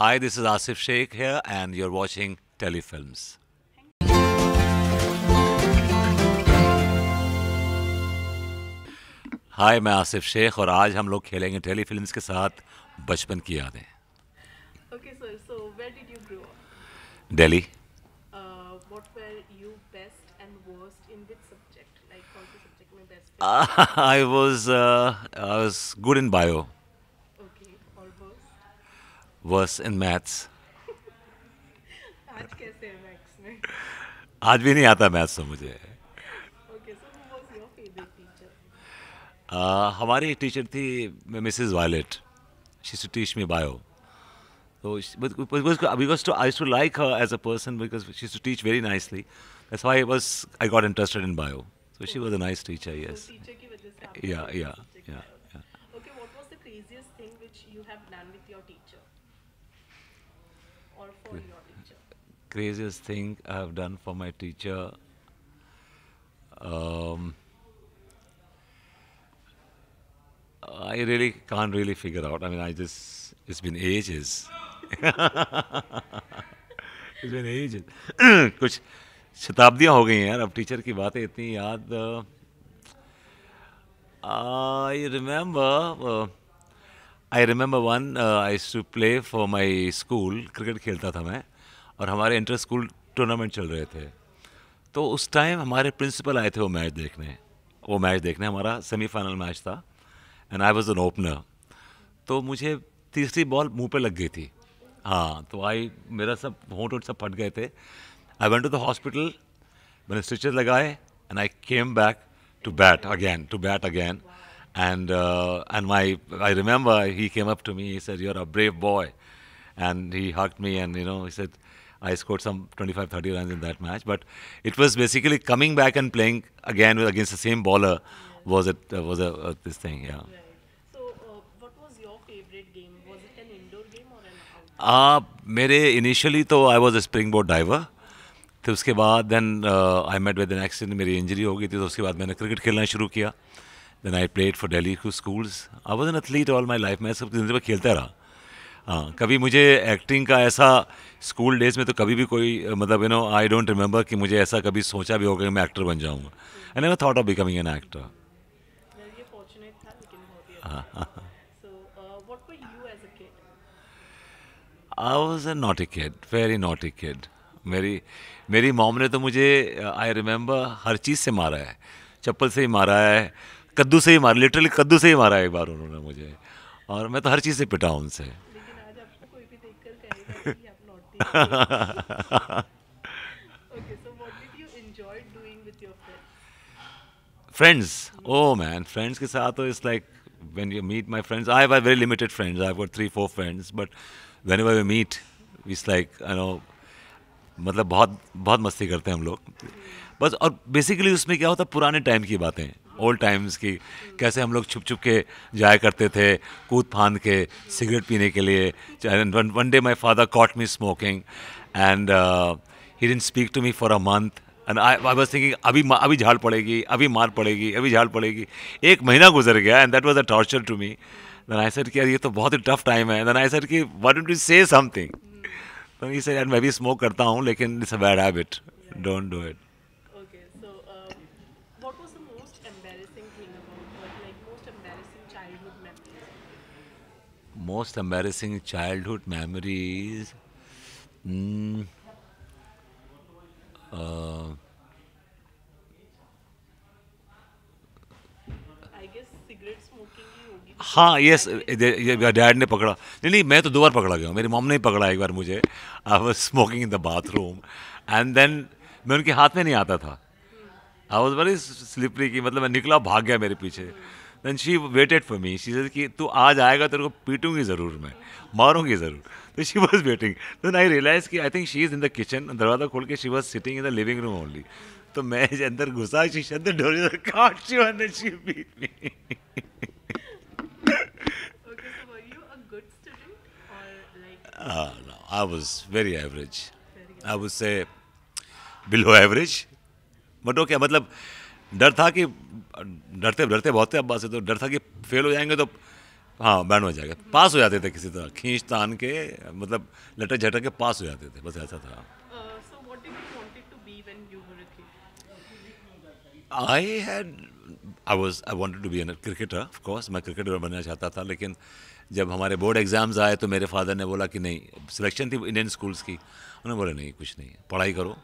Hi, this is Asif Sheikh here, and you're watching Telefilms. हाय मैं आसिफ शेख और आज हम लोग खेलेंगे टेली फिल्म के साथ बचपन की यादें Delhi I was I good in bio worse in maths आज कैसे है मैथ्स में आज भी नहीं आता मैथ्स तो मुझे okay, so uh, हमारी एक टीचर थी Mrs Violet she teach me bio So she, but, because I used to, I used to like her as a person because she used to teach very nicely. That's why I was I got interested in bio. So she was a nice teacher. Yes. So teacher yeah, yeah, yeah, yeah. Okay, what was the craziest thing which you have done with your teacher? or for your teacher? Craziest thing I have done for my teacher. Um, I really can't really figure out. I mean, I just, it's been ages. it's been ages. Kuch कुछ शताब्दियां हो गई Ab teacher ki baatein itni yaad. Uh, I remember. Uh, I remember when I to play for my school cricket खेलता था मैं और हमारे inter school tournament चल रहे थे तो उस टाइम हमारे प्रिंसिपल आए थे वो मैच देखने वो मैच देखने हमारा सेमीफाइनल मैच था and I was an opener तो मुझे तीसरी बॉल मुंह पे लग गई थी हाँ तो आई मेरा सब होंठ वोट सब फट गए थे I went to the hospital मैंने स्टिचेज लगाए and I came back to bat again to bat again And, uh, and my, I remember he came up to me, he said, You're a brave boy. And he hugged me, and you know, he said, I scored some 25, 30 runs in that match. But it was basically coming back and playing again against the same bowler was it uh, was a, uh, this thing, yeah. Right. So, uh, what was your favorite game? Was it an indoor game or an outdoor? Uh, मेरे initially तो I was a springboard diver. तो उसके बाद then I met with accident मेरी injury हो गई थी तो उसके बाद मैंने क्रिकेट खेलना शुरू किया then I played for Delhi schools I was an athlete all my life मैं सब जिंदगी में खेलता रहा हाँ कभी मुझे एक्टिंग का ऐसा स्कूल डेज में तो कभी भी कोई मतलब you know I don't remember कि मुझे ऐसा कभी सोचा भी होगा कि मैं एक्टर बन जाऊँगा and I thought of becoming an actor I was a not a kid very not a kid मेरी मेरी मॉम ने तो मुझे आई रिमेंबर हर चीज़ से मारा है चप्पल से ही मारा है कद्दू से ही मारा लिटरली कद्दू से ही मारा एक बार उन्होंने मुझे और मैं तो हर चीज़ से पिटा उनसे फ्रेंड्स ओ मैन फ्रेंड्स के साथ it's like when you meet my friends, I have very limited friends. I've got three, four friends, but whenever we meet it's like I know मतलब बहुत बहुत मस्ती करते हैं हम लोग बस और बेसिकली उसमें क्या होता है पुराने टाइम की बातें ओल्ड टाइम्स की कैसे हम लोग छुप छुप के जाया करते थे कूद फांद के सिगरेट पीने के लिए one day my father caught me smoking and he didn't speak to me for a month and I I was thinking अभी अभी झाड़ पड़ेगी अभी मार पड़ेगी अभी झाड़ पड़ेगी एक महीना गुजर गया and that was a torture to me then I sir कि यार ये तो बहुत ही टफ टाइम है देन आई सर कि वट डू से समथिंग तो ये सर यार मैं भी स्मोक करता हूँ लेकिन it's a bad habit don't do it most embarrassing childhood memories. Mm, uh, हाँ यस डैड ने पकड़ा नहीं नहीं मैं तो दो बार पकड़ा गया हूँ मेरी मॉम ने ही पकड़ा एक बार मुझे I was smoking in the bathroom and then मैं उनके हाथ में नहीं आता था आई वॉज वेरी स्लिपरी की मतलब मैं निकला भाग गया मेरे पीछे then she waited for me she कि तू आ जाएगा तेरे को पीटूंगी ज़रूर मैं मारूंगी ज़रूर तो she was waiting then I realise कि I think she is in the kitchen दरवाज़ा खोल के she was sitting in the living room only तो मैं अंदर घुसा शी शद डोरी काट she won she beat me Uh, no, I was very average. Very I would say below average. But okay, मतलब डर था कि डरते डरते बहुत थे अब्बा से तो डर था कि फेल हो जाएंगे तो हाँ बैंड हो जाएगा पास हो जाते थे किसी तरह खींच तान के मतलब लटक झटक के पास हो जाते थे बस ऐसा था I had I was I wanted to be an cricketer of course मैं क्रिकेटर बनना चाहता था लेकिन जब हमारे बोर्ड एग्ज़ाम्स आए तो मेरे फादर ने बोला कि नहीं सिलेक्शन थी इंडियन स्कूल्स की उन्होंने बोला नहीं कुछ नहीं पढ़ाई करो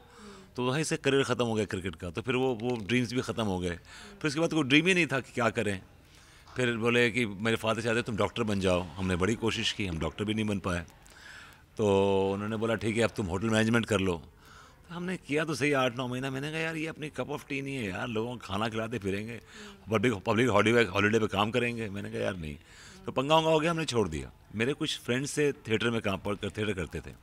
तो वहीं से करियर ख़त्म हो गया क्रिकेट का तो फिर वो वो ड्रीम्स भी ख़त्म हो गए फिर उसके बाद कोई ड्रीम ही नहीं था कि क्या करें फिर बोले कि मेरे फादर चाहते तुम डॉक्टर बन जाओ हमने बड़ी कोशिश की हम डॉक्टर भी नहीं बन पाए तो उन्होंने बोला ठीक है अब तुम होटल मैनेजमेंट कर लो तो हमने किया तो सही आठ नौ महीना मैंने कहा यार ये अपनी कप ऑफ टी नहीं है यार लोगों को खाना खिलाते फिरेंगे पब्लिक पब्लिक हॉलीडे हॉलीडे पे काम करेंगे मैंने कहा यार नहीं तो पंगा वंगा हो गया हमने छोड़ दिया मेरे कुछ फ्रेंड्स थे थिएटर में काम पर थिएटर करते थे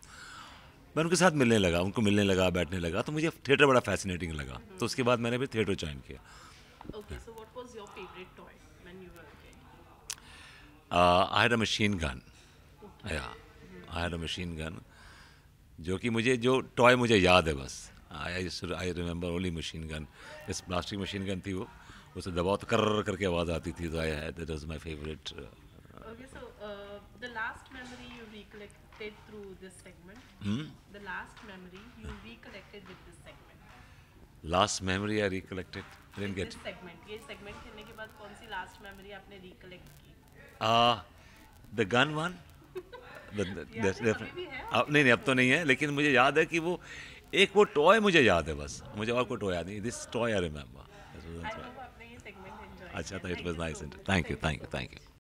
मैं उनके साथ मिलने लगा उनको मिलने लगा बैठने लगा तो मुझे थिएटर बड़ा फैसिनेटिंग लगा तो उसके बाद मैंने फिर थिएटर ज्वाइन किया आयर a machine gun I machine gun जो कि मुझे जो टॉय मुझे याद है बस I I remember only machine gun इस प्लास्टिक मशीन गन थी वो उसे दबाव तो कर करके आवाज़ आती थी तो आई है that is my favourite the last memory you recollect connected through this segment. Hmm? The last memory you recollected with this segment. Last memory I recollected. I Didn't get. This segment. ये segment खेलने के बाद कौन सी last memory aapne recollect ki? Ah, uh, the gun one. अब नहीं नहीं अब तो नहीं है लेकिन मुझे याद है कि वो एक वो टॉय मुझे याद है बस मुझे और कोई टॉय याद नहीं दिस टॉय आई रिमेम्बर अच्छा था it was nice thank you thank you thank you